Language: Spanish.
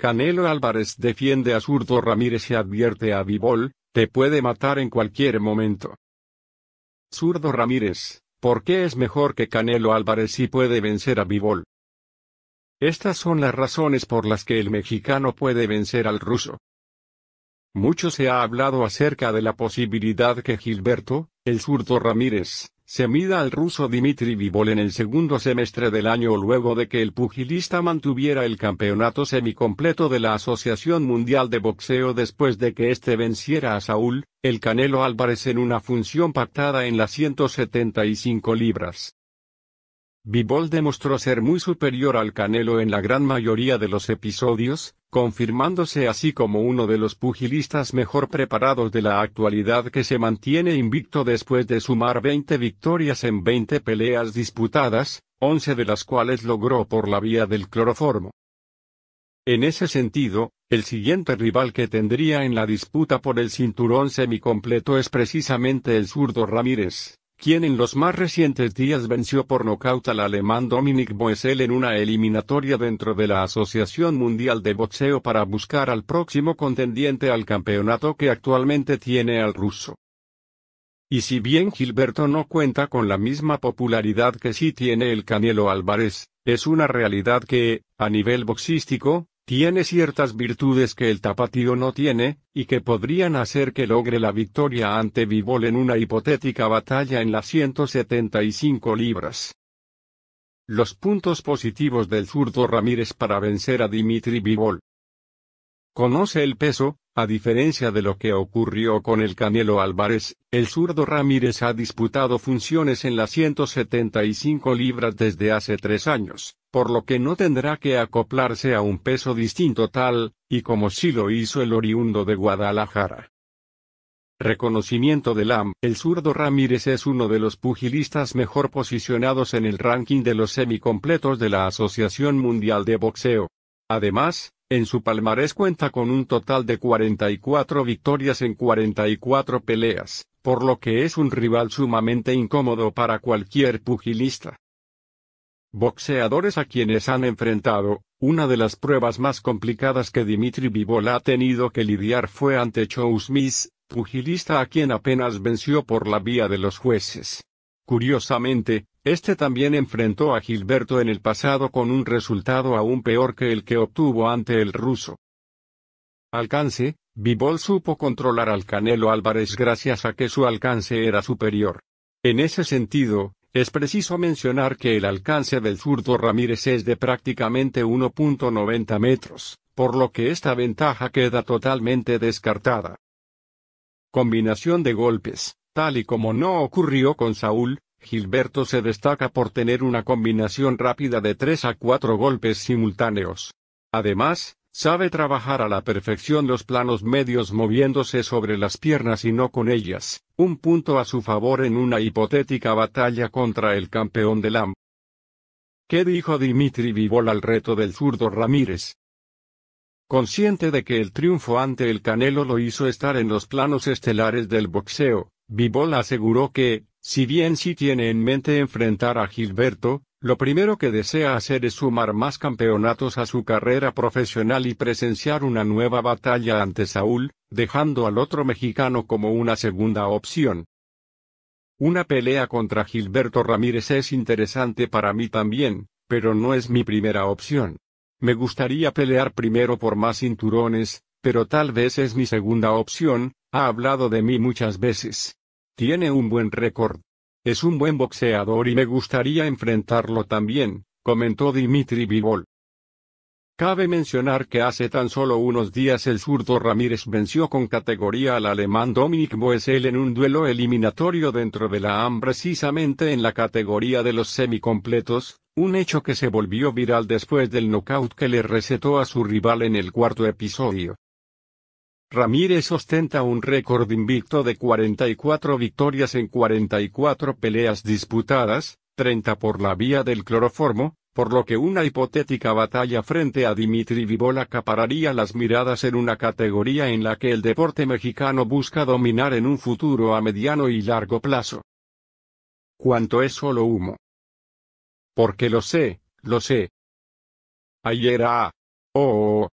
Canelo Álvarez defiende a Zurdo Ramírez y advierte a Bibol: te puede matar en cualquier momento. Zurdo Ramírez, ¿por qué es mejor que Canelo Álvarez y puede vencer a Bibol? Estas son las razones por las que el mexicano puede vencer al ruso. Mucho se ha hablado acerca de la posibilidad que Gilberto, el zurdo Ramírez, se mida al ruso Dimitri Vivol en el segundo semestre del año luego de que el pugilista mantuviera el campeonato semicompleto de la Asociación Mundial de Boxeo después de que este venciera a Saúl, el Canelo Álvarez en una función pactada en las 175 libras. Vivol demostró ser muy superior al Canelo en la gran mayoría de los episodios, confirmándose así como uno de los pugilistas mejor preparados de la actualidad que se mantiene invicto después de sumar 20 victorias en 20 peleas disputadas, 11 de las cuales logró por la vía del cloroformo. En ese sentido, el siguiente rival que tendría en la disputa por el cinturón semicompleto es precisamente el zurdo Ramírez quien en los más recientes días venció por nocaut al alemán Dominic Boesel en una eliminatoria dentro de la Asociación Mundial de Boxeo para buscar al próximo contendiente al campeonato que actualmente tiene al ruso. Y si bien Gilberto no cuenta con la misma popularidad que sí tiene el Canelo Álvarez, es una realidad que, a nivel boxístico, tiene ciertas virtudes que el tapatío no tiene, y que podrían hacer que logre la victoria ante Bibol en una hipotética batalla en las 175 libras. Los puntos positivos del zurdo Ramírez para vencer a Dimitri Bibol. Conoce el peso, a diferencia de lo que ocurrió con el Canelo Álvarez, el zurdo Ramírez ha disputado funciones en las 175 libras desde hace tres años por lo que no tendrá que acoplarse a un peso distinto tal, y como sí lo hizo el oriundo de Guadalajara. Reconocimiento del AM. El zurdo Ramírez es uno de los pugilistas mejor posicionados en el ranking de los semicompletos de la Asociación Mundial de Boxeo. Además, en su palmarés cuenta con un total de 44 victorias en 44 peleas, por lo que es un rival sumamente incómodo para cualquier pugilista boxeadores a quienes han enfrentado, una de las pruebas más complicadas que Dimitri Vivol ha tenido que lidiar fue ante Chou Smith, pugilista a quien apenas venció por la vía de los jueces. Curiosamente, este también enfrentó a Gilberto en el pasado con un resultado aún peor que el que obtuvo ante el ruso. Alcance, Bivol supo controlar al Canelo Álvarez gracias a que su alcance era superior. En ese sentido, es preciso mencionar que el alcance del zurdo Ramírez es de prácticamente 1.90 metros, por lo que esta ventaja queda totalmente descartada. Combinación de golpes, tal y como no ocurrió con Saúl, Gilberto se destaca por tener una combinación rápida de 3 a 4 golpes simultáneos. Además, Sabe trabajar a la perfección los planos medios moviéndose sobre las piernas y no con ellas, un punto a su favor en una hipotética batalla contra el campeón del AM. ¿Qué dijo Dimitri Vivol al reto del zurdo Ramírez? Consciente de que el triunfo ante el Canelo lo hizo estar en los planos estelares del boxeo, Vivol aseguró que, si bien sí tiene en mente enfrentar a Gilberto, lo primero que desea hacer es sumar más campeonatos a su carrera profesional y presenciar una nueva batalla ante Saúl, dejando al otro mexicano como una segunda opción. Una pelea contra Gilberto Ramírez es interesante para mí también, pero no es mi primera opción. Me gustaría pelear primero por más cinturones, pero tal vez es mi segunda opción, ha hablado de mí muchas veces. Tiene un buen récord. Es un buen boxeador y me gustaría enfrentarlo también, comentó Dimitri Bivol. Cabe mencionar que hace tan solo unos días el zurdo Ramírez venció con categoría al alemán Dominic Boesel en un duelo eliminatorio dentro de la AM precisamente en la categoría de los semicompletos, un hecho que se volvió viral después del knockout que le recetó a su rival en el cuarto episodio. Ramírez ostenta un récord invicto de 44 victorias en 44 peleas disputadas, 30 por la vía del cloroformo, por lo que una hipotética batalla frente a Dimitri Vivol acapararía las miradas en una categoría en la que el deporte mexicano busca dominar en un futuro a mediano y largo plazo. ¿Cuánto es solo humo? Porque lo sé, lo sé. Ayer a... oh,